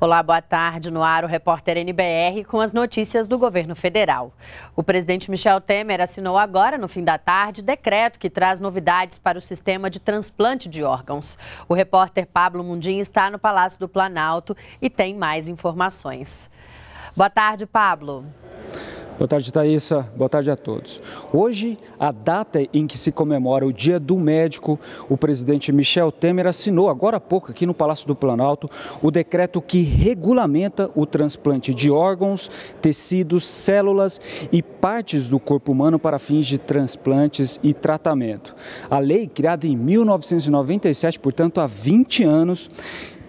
Olá, boa tarde. No ar, o repórter NBR com as notícias do governo federal. O presidente Michel Temer assinou agora, no fim da tarde, decreto que traz novidades para o sistema de transplante de órgãos. O repórter Pablo Mundim está no Palácio do Planalto e tem mais informações. Boa tarde, Pablo. Boa tarde, Thaisa. Boa tarde a todos. Hoje, a data em que se comemora o Dia do Médico, o presidente Michel Temer assinou, agora há pouco, aqui no Palácio do Planalto, o decreto que regulamenta o transplante de órgãos, tecidos, células e partes do corpo humano para fins de transplantes e tratamento. A lei, criada em 1997, portanto há 20 anos,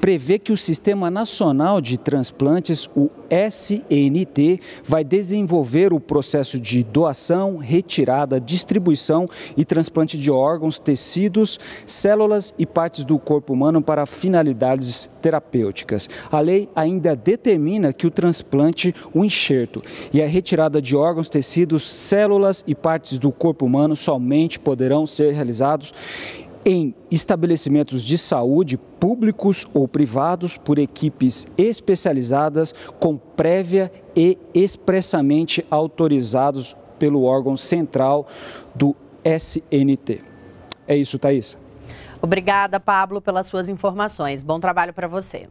prevê que o Sistema Nacional de Transplantes, o SNT, vai desenvolver o processo de doação, retirada, distribuição e transplante de órgãos, tecidos, células e partes do corpo humano para finalidades terapêuticas. A lei ainda determina que o transplante, o enxerto e a retirada de órgãos, tecidos, células e partes do corpo humano somente poderão ser realizados em estabelecimentos de saúde públicos ou privados por equipes especializadas com prévia e expressamente autorizados pelo órgão central do SNT. É isso, Thaís. Obrigada, Pablo, pelas suas informações. Bom trabalho para você.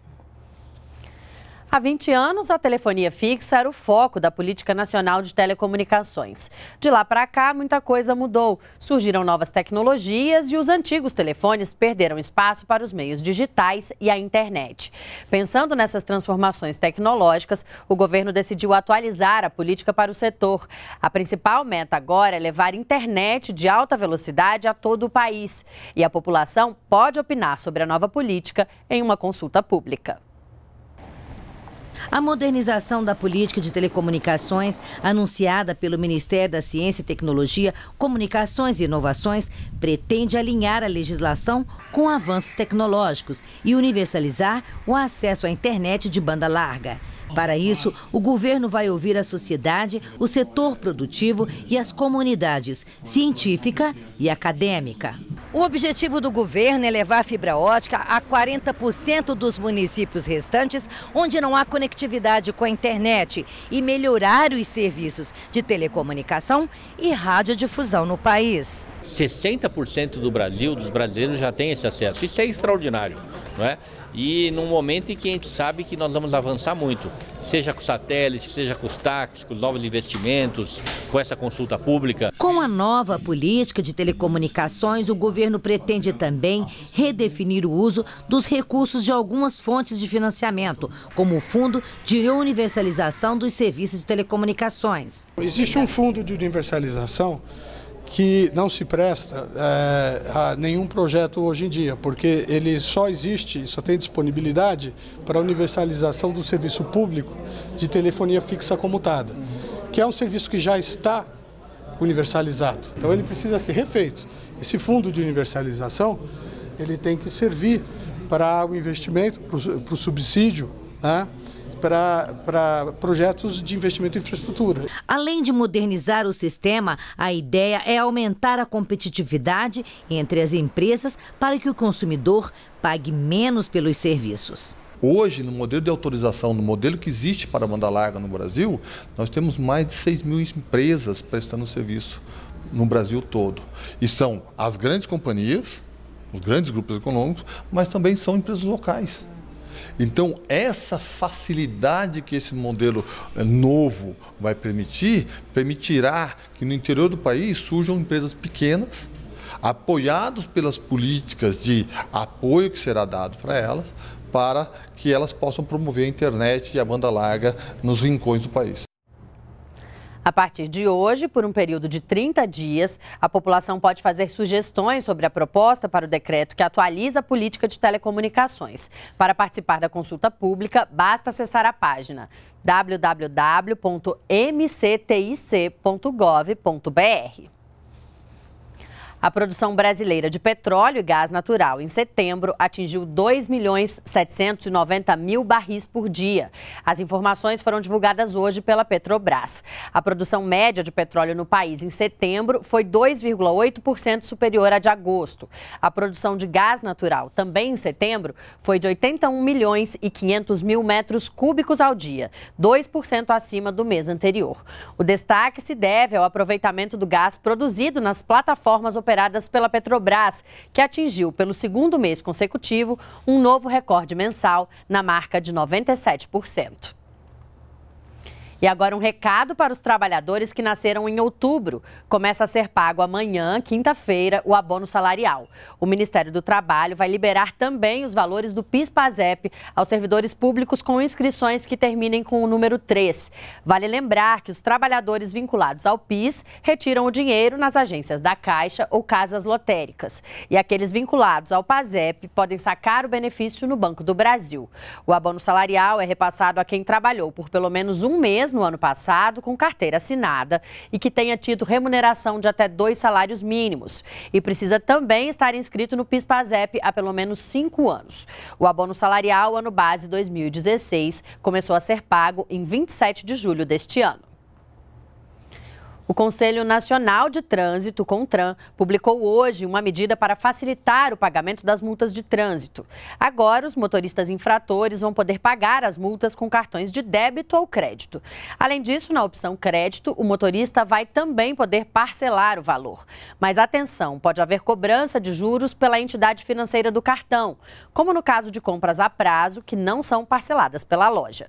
Há 20 anos, a telefonia fixa era o foco da política nacional de telecomunicações. De lá para cá, muita coisa mudou. Surgiram novas tecnologias e os antigos telefones perderam espaço para os meios digitais e a internet. Pensando nessas transformações tecnológicas, o governo decidiu atualizar a política para o setor. A principal meta agora é levar internet de alta velocidade a todo o país. E a população pode opinar sobre a nova política em uma consulta pública. A modernização da política de telecomunicações, anunciada pelo Ministério da Ciência e Tecnologia, Comunicações e Inovações, pretende alinhar a legislação com avanços tecnológicos e universalizar o acesso à internet de banda larga. Para isso, o governo vai ouvir a sociedade, o setor produtivo e as comunidades científica e acadêmica. O objetivo do governo é levar a fibra ótica a 40% dos municípios restantes onde não há conectividade com a internet e melhorar os serviços de telecomunicação e radiodifusão no país. 60% do Brasil, dos brasileiros, já tem esse acesso. Isso é extraordinário não é? E num momento em que a gente sabe que nós vamos avançar muito, seja com satélite, seja com os táxis, com novos investimentos, com essa consulta pública. Com a nova política de telecomunicações, o governo pretende também redefinir o uso dos recursos de algumas fontes de financiamento, como o Fundo de Universalização dos Serviços de Telecomunicações. Existe um fundo de universalização que não se presta é, a nenhum projeto hoje em dia, porque ele só existe, só tem disponibilidade para a universalização do serviço público de telefonia fixa comutada, que é um serviço que já está universalizado. Então ele precisa ser refeito. Esse fundo de universalização ele tem que servir para o investimento, para o subsídio, né? para projetos de investimento em infraestrutura. Além de modernizar o sistema, a ideia é aumentar a competitividade entre as empresas para que o consumidor pague menos pelos serviços. Hoje, no modelo de autorização, no modelo que existe para a banda larga no Brasil, nós temos mais de 6 mil empresas prestando serviço no Brasil todo. E são as grandes companhias, os grandes grupos econômicos, mas também são empresas locais. Então, essa facilidade que esse modelo eh, novo vai permitir, permitirá que no interior do país surjam empresas pequenas, apoiados pelas políticas de apoio que será dado para elas, para que elas possam promover a internet e a banda larga nos rincões do país. A partir de hoje, por um período de 30 dias, a população pode fazer sugestões sobre a proposta para o decreto que atualiza a política de telecomunicações. Para participar da consulta pública, basta acessar a página www.mctic.gov.br. A produção brasileira de petróleo e gás natural em setembro atingiu 2 milhões 790 mil barris por dia. As informações foram divulgadas hoje pela Petrobras. A produção média de petróleo no país em setembro foi 2,8% superior à de agosto. A produção de gás natural, também em setembro, foi de 81 milhões e 500 mil metros cúbicos ao dia, 2% acima do mês anterior. O destaque se deve ao aproveitamento do gás produzido nas plataformas operacionais operadas pela Petrobras, que atingiu pelo segundo mês consecutivo um novo recorde mensal na marca de 97%. E agora um recado para os trabalhadores que nasceram em outubro. Começa a ser pago amanhã, quinta-feira, o abono salarial. O Ministério do Trabalho vai liberar também os valores do PIS-PASEP aos servidores públicos com inscrições que terminem com o número 3. Vale lembrar que os trabalhadores vinculados ao PIS retiram o dinheiro nas agências da Caixa ou casas lotéricas. E aqueles vinculados ao PASEP podem sacar o benefício no Banco do Brasil. O abono salarial é repassado a quem trabalhou por pelo menos um mês no ano passado com carteira assinada e que tenha tido remuneração de até dois salários mínimos. E precisa também estar inscrito no PIS-PASEP há pelo menos cinco anos. O abono salarial ano base 2016 começou a ser pago em 27 de julho deste ano. O Conselho Nacional de Trânsito, CONTRAN, publicou hoje uma medida para facilitar o pagamento das multas de trânsito. Agora, os motoristas infratores vão poder pagar as multas com cartões de débito ou crédito. Além disso, na opção crédito, o motorista vai também poder parcelar o valor. Mas atenção, pode haver cobrança de juros pela entidade financeira do cartão, como no caso de compras a prazo que não são parceladas pela loja.